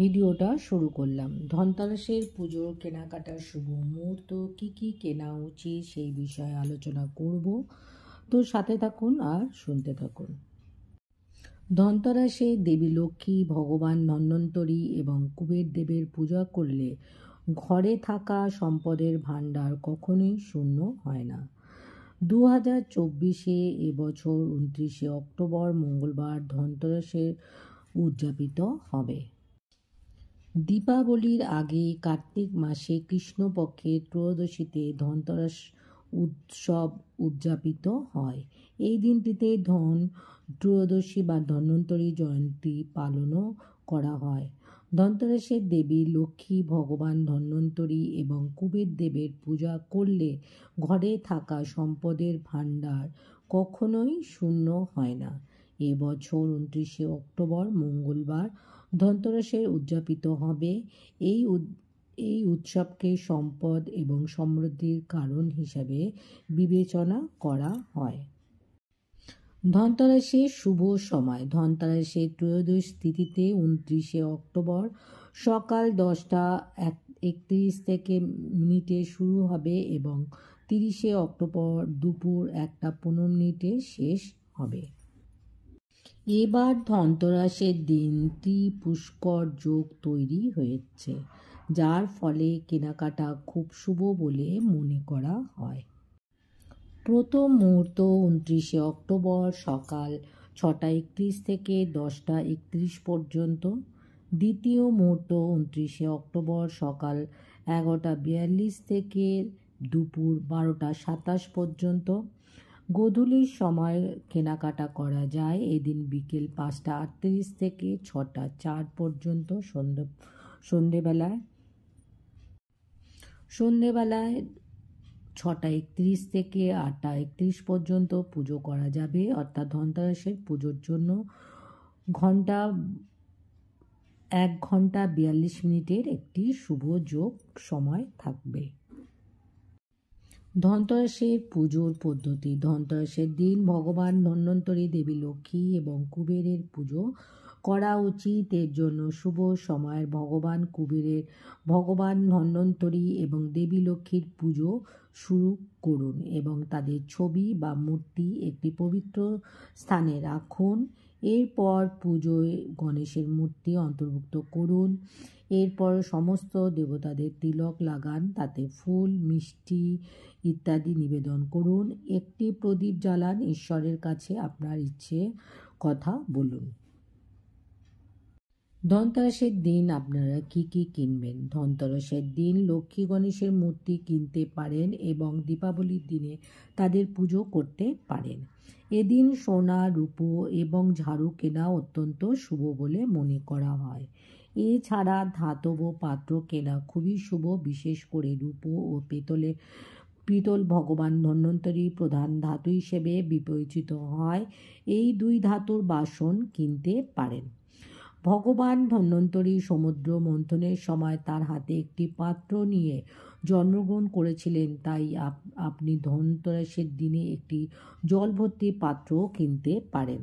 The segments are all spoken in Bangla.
ভিডিওটা শুরু করলাম ধনতেরাসের পুজোর কেনাকাটার শুভ মুহূর্ত কী কী কেনা উচিত সেই বিষয়ে আলোচনা করব তো সাথে থাকুন আর শুনতে থাকুন ধনতেরাসে দেবী লক্ষ্মী ভগবান ধন্বন্তরী এবং কুবের দেবের পূজা করলে ঘরে থাকা সম্পদের ভাণ্ডার কখনোই শূন্য হয় না দু হাজার চব্বিশে এবছর উনত্রিশে অক্টোবর মঙ্গলবার ধনতেরাসের উদযাপিত হবে দীপাবলির আগে কার্তিক মাসে কৃষ্ণপক্ষের ত্রয়োদশীতে ধনতরাস উৎসব উদযাপিত হয় এই দিনটিতে ধন ত্রয়োদশী বা ধন্বন্তরী জয়ন্তী পালনও করা হয় ধনতরাসের দেবী লক্ষ্মী ভগবান ধন্বন্তরী এবং কুবের দেবের পূজা করলে ঘরে থাকা সম্পদের ভাণ্ডার কখনোই শূন্য হয় না এবছর উনত্রিশে অক্টোবর মঙ্গলবার ধনতেরাসের উদযাপিত হবে এই এই উৎসবকে সম্পদ এবং সমৃদ্ধির কারণ হিসাবে বিবেচনা করা হয় ধনতেরাসের শুভ সময় ধনতেরাসের ত্রয়োদশ তিথিতে উনত্রিশে অক্টোবর সকাল দশটা এক একত্রিশ থেকে মিনিটে শুরু হবে এবং তিরিশে অক্টোবর দুপুর একটা পনেরো মিনিটে শেষ হবে এবার ধনতেরাসের দিন ত্রিপুষ্কর যোগ তৈরি হয়েছে যার ফলে কেনাকাটা খুব শুভ বলে মনে করা হয় প্রথম মুহূর্ত উনত্রিশে অক্টোবর সকাল ছটা একত্রিশ থেকে দশটা একত্রিশ পর্যন্ত দ্বিতীয় মুহূর্ত উনত্রিশে অক্টোবর সকাল এগারোটা বিয়াল্লিশ থেকে দুপুর বারোটা সাতাশ পর্যন্ত গোধূলির সময় কেনাকাটা করা যায় এদিন বিকেল পাঁচটা আটত্রিশ থেকে ছটা চার পর্যন্ত সন্ধ্যে সন্ধেবেলায় সন্ধেবেলায় ছটা একত্রিশ থেকে আটটা একত্রিশ পর্যন্ত পুজো করা যাবে অর্থাৎ ধনতেরাসের পুজোর জন্য ঘন্টা এক ঘন্টা বিয়াল্লিশ মিনিটের একটি শুভ যোগ সময় থাকবে ধনতরাসের পুজোর পদ্ধতি ধনতরাসের দিন ভগবান ধন্বন্তরী দেবী লক্ষ্মী এবং কুবেরের পুজো করা উচিত এর জন্য শুভ সময়ের ভগবান কুবেরের ভগবান ধন্বন্তরী এবং দেবী লক্ষ্মীর পুজো শুরু করুন এবং তাদের ছবি বা মূর্তি একটি পবিত্র স্থানে রাখুন এরপর পুজোয় গণেশের মূর্তি অন্তর্ভুক্ত করুন এরপর সমস্ত দেবতাদের তিলক লাগান তাতে ফুল মিষ্টি ইত্যাদি নিবেদন করুন একটি প্রদীপ জ্বালান ঈশ্বরের কাছে আপনার ইচ্ছে কথা বলুন ধনতেরাসের দিন আপনারা কি কি কিনবেন ধনতেরাসের দিন লক্ষ্মী গণেশের মূর্তি কিনতে পারেন এবং দীপাবলির দিনে তাদের পুজো করতে পারেন এদিন সোনা রূপো এবং ঝাড়ু কেনা অত্যন্ত শুভ বলে মনে করা হয় এছাড়া ধাতব পাত্র কেনা খুবই শুভ বিশেষ করে রূপো ও পেতলে পিতল ভগবান ধন্বন্তরী প্রধান ধাতু হিসেবে বিবেচিত হয় এই দুই ধাতুর বাসন কিনতে পারেন ভগবান ধন্বন্তরী সমুদ্র মন্থনের সময় তার হাতে একটি পাত্র নিয়ে জন্মগ্রহণ করেছিলেন তাই আপনি ধনতেরাসের দিনে একটি জল ভর্তি পাত্রও কিনতে পারেন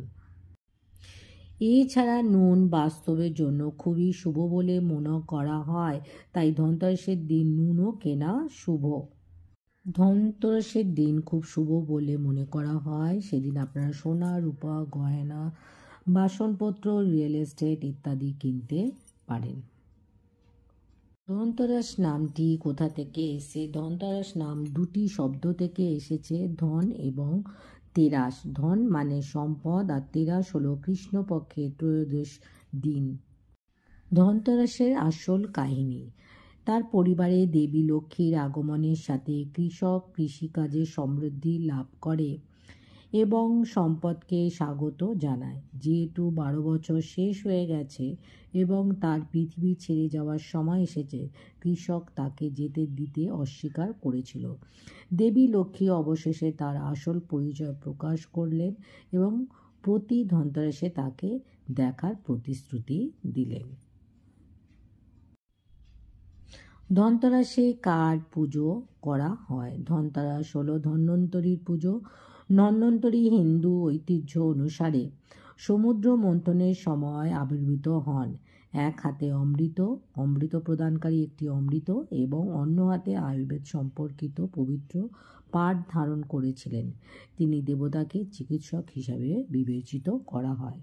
এছাড়া নুন বাস্তবের জন্য খুবই শুভ বলে মনে করা হয় তাই ধনতেরাসের দিন নুনও কেনা শুভ ধনতেরাসের দিন খুব শুভ বলে মনে করা হয় সেদিন আপনারা সোনা রূপা গয়না বাসনপত্র রিয়েল এস্টেট ইত্যাদি কিনতে পারেন ধনতরাস নামটি কোথা থেকে এসে ধনতরাস নাম দুটি শব্দ থেকে এসেছে ধন এবং তেরাস ধন মানে সম্পদ আর তেরাস হলো কৃষ্ণপক্ষে ত্রয়োদশ দিন ধনতরাসের আসল কাহিনী তার পরিবারে দেবী লক্ষ্মীর আগমনের সাথে কৃষক কৃষিকাজে সমৃদ্ধি লাভ করে এবং সম্পদকে স্বাগত জানায় যেহেতু বারো বছর শেষ হয়ে গেছে এবং তার পৃথিবী ছেড়ে যাওয়ার সময় এসেছে কৃষক তাকে যেতে দিতে অস্বীকার করেছিল দেবী লক্ষ্মী অবশেষে তার আসল পরিচয় প্রকাশ করলেন এবং প্রতি ধন্তরাসে তাকে দেখার প্রতিশ্রুতি দিলেন ধনতেরাসে কার পুজো করা হয় ধনতেরাস হলো ধন্বন্তরীর পুজো নন্নন্তরী হিন্দু ঐতিহ্য অনুসারে সমুদ্র মন্থনের সময় আবির্ভূত হন এক হাতে অমৃত অমৃত প্রদানকারী একটি অমৃত এবং অন্য হাতে আয়ুর্বেদ সম্পর্কিত পবিত্র পাঠ ধারণ করেছিলেন তিনি দেবতাকে চিকিৎসক হিসাবে বিবেচিত করা হয়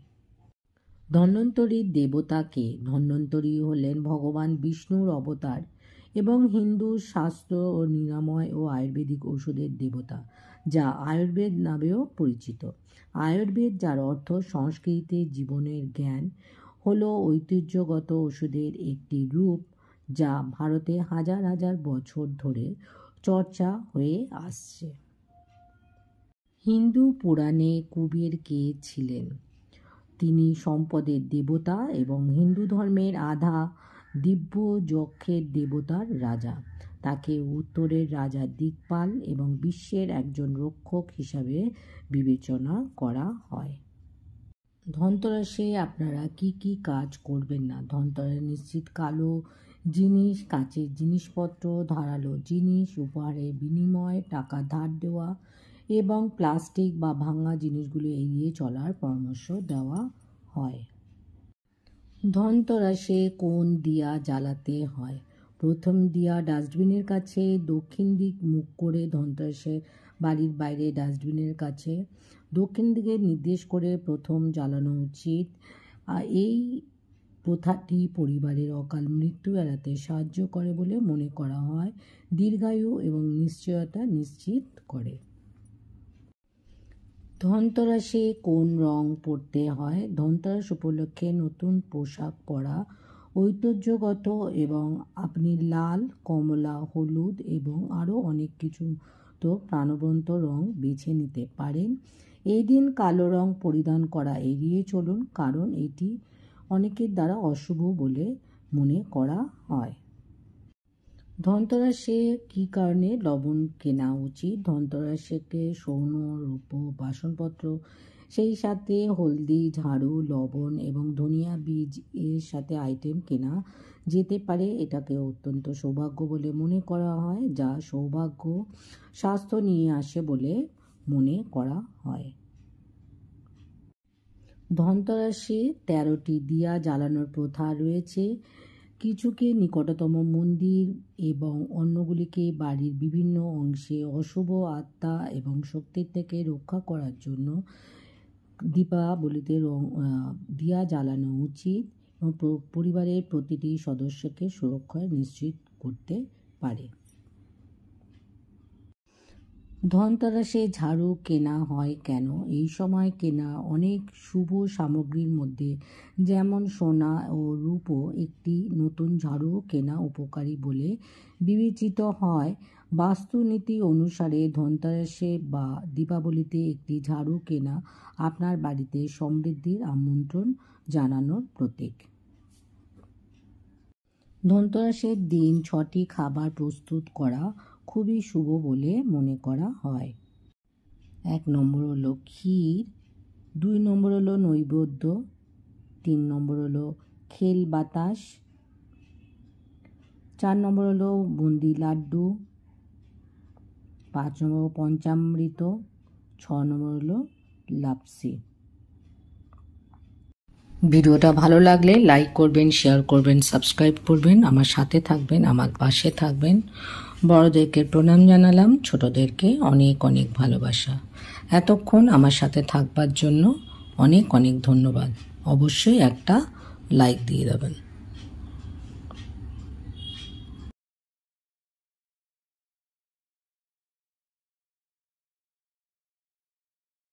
ধন্বন্তরীর দেবতাকে ধন্বন্তরী হলেন ভগবান বিষ্ণুর অবতার এবং হিন্দু স্বাস্থ্য ও নিরাময় ও আয়ুর্বেদিক ওষুধের দেবতা যা আয়ুর্বেদ নামেও পরিচিত আয়ুর্বেদ যার অর্থ সংস্কৃতিতে জীবনের জ্ঞান হল ঐতিহ্যগত ওষুধের একটি রূপ যা ভারতে হাজার হাজার বছর ধরে চর্চা হয়ে আসছে হিন্দু পুরাণে কুবের কে ছিলেন তিনি সম্পদের দেবতা এবং হিন্দু ধর্মের আধা দিব্য যক্ষের দেবতার রাজা তাকে উত্তরের রাজা দিকপাল এবং বিশ্বের একজন রক্ষক হিসাবে বিবেচনা করা হয় ধনতরাসে আপনারা কি কি কাজ করবেন না ধনতরাস নিশ্চিত কালো জিনিস কাঁচের জিনিসপত্র ধারালো জিনিস উপহারে বিনিময় টাকা ধার দেওয়া এবং প্লাস্টিক বা ভাঙা জিনিসগুলো এড়িয়ে চলার পরামর্শ দেওয়া হয় ধনতরাসে কোন দিয়া জ্বালাতে হয় প্রথম দিয়া ডাস্টবিনের কাছে দক্ষিণ দিক মুখ করে ধনতরাসে বাড়ির বাইরে ডাস্টবিনের কাছে দক্ষিণ দিকে নির্দেশ করে প্রথম জ্বালানো উচিত এই প্রথাটি পরিবারের অকাল মৃত্যু এড়াতে সাহায্য করে বলে মনে করা হয় দীর্ঘায়ু এবং নিশ্চয়তা নিশ্চিত করে ধনতরাসে কোন রং পরতে হয় ধনতরাস উপলক্ষে নতুন পোশাক পরা ঐতিহ্যগত এবং আপনি লাল কমলা হলুদ এবং আরও অনেক কিছু তো প্রাণবন্ত রং বেছে নিতে পারেন এই দিন কালো রং পরিধান করা এড়িয়ে চলুন কারণ এটি অনেকের দ্বারা অশুভ বলে মনে করা হয় ধনতরাসে কি কারণে লবণ কেনা উচিত ধনতরাসেকে সোন রূপ বাসনপত্র সেই সাথে হলদি ঝাড়ু লবণ এবং ধনিয়া বীজ এর সাথে আইটেম কেনা যেতে পারে এটাকে অত্যন্ত সৌভাগ্য বলে মনে করা হয় যা সৌভাগ্য স্বাস্থ্য নিয়ে আসে বলে মনে করা হয় ধনতরাসে তেরোটি দিয়া জ্বালানোর প্রথা রয়েছে কিছুকে নিকটতম মন্দির এবং অন্যগুলিকে বাড়ির বিভিন্ন অংশে অশুভ আত্মা এবং শক্তির থেকে রক্ষা করার জন্য দীপাবলিতে দিয়া জ্বালানো উচিত এবং পরিবারের প্রতিটি সদস্যকে সুরক্ষা নিশ্চিত করতে পারে ধনতেরাসে ঝাড়ু কেনা হয় কেন এই সময় কেনা অনেক শুভ সামগ্রীর মধ্যে যেমন সোনা ও রূপো একটি নতুন ঝাড়ু কেনা উপকারী বলে বিবেচিত হয় বাস্তুনীতি অনুসারে ধনতেরাসে বা দীপাবলিতে একটি ঝাড়ু কেনা আপনার বাড়িতে সমৃদ্ধির আমন্ত্রণ জানানোর প্রতীক ধনতেরাসের দিন ছটি খাবার প্রস্তুত করা খুবই শুভ বলে মনে করা হয় এক নম্বর হলো ক্ষীর দুই নম্বর হলো নৈবেদ্য তিন নম্বর হলো খেল বাতাস চার নম্বর হলো বুন্দি লাড্ডু পাঁচ নম্বর পঞ্চামৃত ছ নম্বর হলো লাপসি ভিডিওটা ভালো লাগলে লাইক করবেন শেয়ার করবেন সাবস্ক্রাইব করবেন আমার সাথে থাকবেন আমার পাশে থাকবেন বড়দেরকে প্রণাম জানালাম ছোটদেরকে অনেক অনেক ভালোবাসা এতক্ষণ আমার সাথে থাকবার জন্য অনেক অনেক ধন্যবাদ অবশ্যই একটা লাইক দিয়ে দেবেন